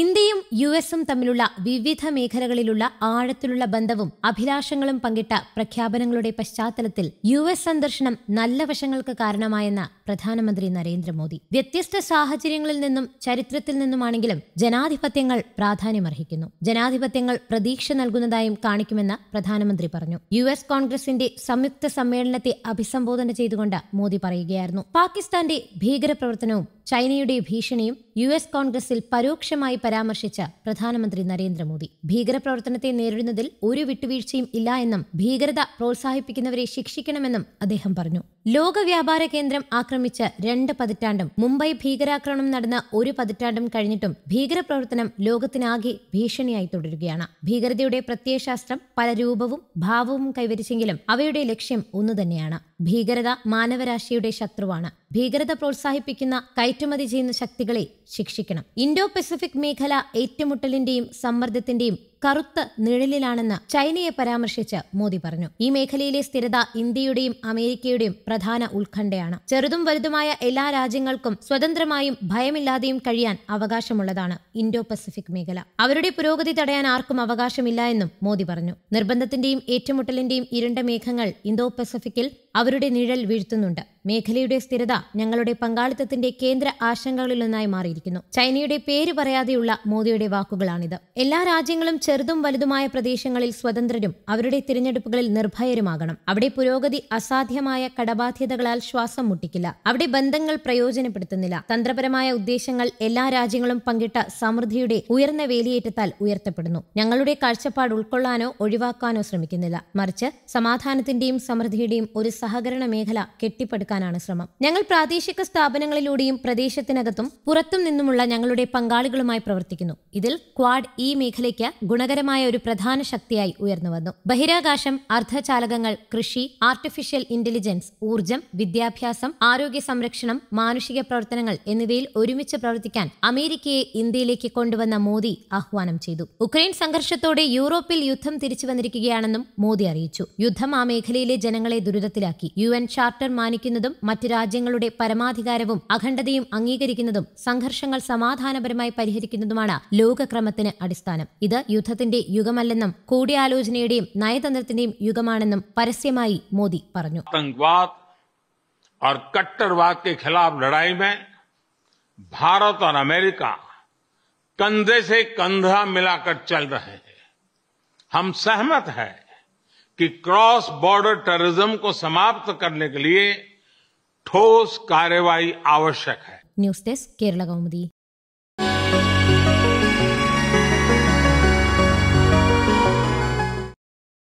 ഇന്ത്യയും യു എസും തമ്മിലുള്ള വിവിധ മേഖലകളിലുള്ള ആഴത്തിലുള്ള ബന്ധവും അഭിലാഷങ്ങളും പങ്കിട്ട പ്രഖ്യാപനങ്ങളുടെ പശ്ചാത്തലത്തിൽ യു എസ് സന്ദർശനം നല്ല വശങ്ങൾക്ക് കാരണമായെന്ന പ്രധാനമന്ത്രി നരേന്ദ്രമോദി വ്യത്യസ്ത സാഹചര്യങ്ങളിൽ നിന്നും ചരിത്രത്തിൽ നിന്നുമാണെങ്കിലും ജനാധിപത്യങ്ങൾ പ്രാധാന്യമർഹിക്കുന്നു ജനാധിപത്യങ്ങൾ പ്രതീക്ഷ നൽകുന്നതായും കാണിക്കുമെന്ന് പ്രധാനമന്ത്രി പറഞ്ഞു യു എസ് കോൺഗ്രസിന്റെ സംയുക്ത സമ്മേളനത്തെ അഭിസംബോധന ചെയ്തുകൊണ്ട് മോദി പറയുകയായിരുന്നു പാകിസ്ഥാന്റെ ഭീകരപ്രവർത്തനവും ചൈനയുടെ ഭീഷണിയും യു എസ് കോൺഗ്രസിൽ പരോക്ഷമായി പരാമർശിച്ച പ്രധാനമന്ത്രി നരേന്ദ്രമോദി ഭീകരപ്രവർത്തനത്തെ നേരിടുന്നതിൽ ഒരു വിട്ടുവീഴ്ചയും ഇല്ല എന്നും ഭീകരത പ്രോത്സാഹിപ്പിക്കുന്നവരെ ശിക്ഷിക്കണമെന്നും അദ്ദേഹം പറഞ്ഞു ലോക വ്യാപാര കേന്ദ്രം ആക്രമിച്ച രണ്ട് പതിറ്റാണ്ടും മുംബൈ ഭീകരാക്രമണം നടന്ന ഒരു പതിറ്റാണ്ടും കഴിഞ്ഞിട്ടും ഭീകരപ്രവർത്തനം ലോകത്തിനാകെ ഭീഷണിയായി തുടരുകയാണ് ഭീകരതയുടെ പ്രത്യയശാസ്ത്രം പല രൂപവും ഭാവവും കൈവരിച്ചെങ്കിലും അവയുടെ ലക്ഷ്യം ഒന്നു തന്നെയാണ് ഭീകരത മാനവരാശിയുടെ ശത്രുവാണ് ഭീകരത പ്രോത്സാഹിപ്പിക്കുന്ന കയറ്റുമതി ചെയ്യുന്ന ശക്തികളെ ശിക്ഷിക്കണം ഇൻഡോ പസഫിക് മേഖല ഏറ്റുമുട്ടലിന്റെയും സമ്മർദ്ദത്തിന്റെയും കറുത്ത നിഴലിലാണെന്ന് ചൈനയെ പരാമർശിച്ച് മോദി പറഞ്ഞു ഈ മേഖലയിലെ സ്ഥിരത ഇന്ത്യയുടെയും അമേരിക്കയുടെയും പ്രധാന ഉത്കണ്ഠയാണ് ചെറുതും വലുതുമായ എല്ലാ രാജ്യങ്ങൾക്കും സ്വതന്ത്രമായും ഭയമില്ലാതെയും കഴിയാൻ അവകാശമുള്ളതാണ് ഇൻഡോ പസഫിക് മേഖല അവരുടെ പുരോഗതി തടയാൻ ആർക്കും അവകാശമില്ല എന്നും മോദി പറഞ്ഞു നിർബന്ധത്തിന്റെയും ഏറ്റുമുട്ടലിന്റെയും ഇരുണ്ട മേഘങ്ങൾ ഇന്തോ പസഫിക്കിൽ അവരുടെ നിഴൽ വീഴ്ത്തുന്നുണ്ട് മേഖലയുടെ സ്ഥിരത ഞങ്ങളുടെ പങ്കാളിത്തത്തിന്റെ കേന്ദ്ര ആശങ്കകളിലൊന്നായി മാറിയിരിക്കുന്നു ചൈനയുടെ പേര് പറയാതെയുള്ള മോദിയുടെ വാക്കുകളാണിത് എല്ലാ രാജ്യങ്ങളും ചെറുതും വലുതുമായ പ്രദേശങ്ങളിൽ സ്വതന്ത്രരും അവരുടെ തിരഞ്ഞെടുപ്പുകളിൽ നിർഭയരുമാകണം അവിടെ പുരോഗതി അസാധ്യമായ കടബാധ്യതകളാൽ ശ്വാസം മുട്ടിക്കില്ല അവിടെ ബന്ധങ്ങൾ പ്രയോജനപ്പെടുത്തുന്നില്ല തന്ത്രപരമായ ഉദ്ദേശങ്ങൾ എല്ലാ രാജ്യങ്ങളും പങ്കിട്ട സമൃദ്ധിയുടെ ഉയർന്ന വേലിയേറ്റത്താൽ ഉയർത്തപ്പെടുന്നു ഞങ്ങളുടെ കാഴ്ചപ്പാട് ഉൾക്കൊള്ളാനോ ഒഴിവാക്കാനോ ശ്രമിക്കുന്നില്ല മറിച്ച് സമാധാനത്തിന്റെയും സമൃദ്ധിയുടെയും ഒരു സഹ സഹകരണ മേഖല കെട്ടിപ്പടുക്കാനാണ് ശ്രമം ഞങ്ങൾ പ്രാദേശിക സ്ഥാപനങ്ങളിലൂടെയും പ്രദേശത്തിനകത്തും പുറത്തും നിന്നുമുള്ള ഞങ്ങളുടെ പങ്കാളികളുമായി പ്രവർത്തിക്കുന്നു ഇതിൽ ക്വാഡ് ഈ മേഖലയ്ക്ക് ഗുണകരമായ ഒരു പ്രധാന ശക്തിയായി ഉയർന്നു വന്നു ബഹിരാകാശം അർദ്ധചാലകങ്ങൾ കൃഷി ആർട്ടിഫിഷ്യൽ ഇന്റലിജൻസ് ഊർജം വിദ്യാഭ്യാസം ആരോഗ്യ സംരക്ഷണം മാനുഷിക പ്രവർത്തനങ്ങൾ എന്നിവയിൽ ഒരുമിച്ച് പ്രവർത്തിക്കാൻ അമേരിക്കയെ ഇന്ത്യയിലേക്ക് കൊണ്ടുവന്ന മോദി ആഹ്വാനം ചെയ്തു ഉക്രൈൻ സംഘർഷത്തോടെ യൂറോപ്പിൽ യുദ്ധം തിരിച്ചു വന്നിരിക്കുകയാണെന്നും മോദി അറിയിച്ചു യുദ്ധം ആ മേഖലയിലെ ജനങ്ങളെ ദുരിതത്തിലായി നടപ്പിലാക്കി യു എൻ ചാർട്ടർ മാനിക്കുന്നതും മറ്റ് രാജ്യങ്ങളുടെ പരമാധികാരവും അഖണ്ഡതയും അംഗീകരിക്കുന്നതും സംഘർഷങ്ങൾ സമാധാനപരമായി പരിഹരിക്കുന്നതുമാണ് ലോകക്രമത്തിന് അടിസ്ഥാനം ഇത് യുദ്ധത്തിന്റെ യുഗമല്ലെന്നും കൂടിയാലോചനയുടെയും നയതന്ത്രത്തിന്റെയും യുഗമാണെന്നും പരസ്യമായി മോദി പറഞ്ഞു भारत और अमेरिका कंधे से कंधा मिलाकर चल रहे हैं हम सहमत हैं कि क्रॉस बॉर्डर टेररिज्म को समाप्त करने के लिए ठोस कार्रवाई आवश्यक है न्यूज डेस्क केरला കൗമുദി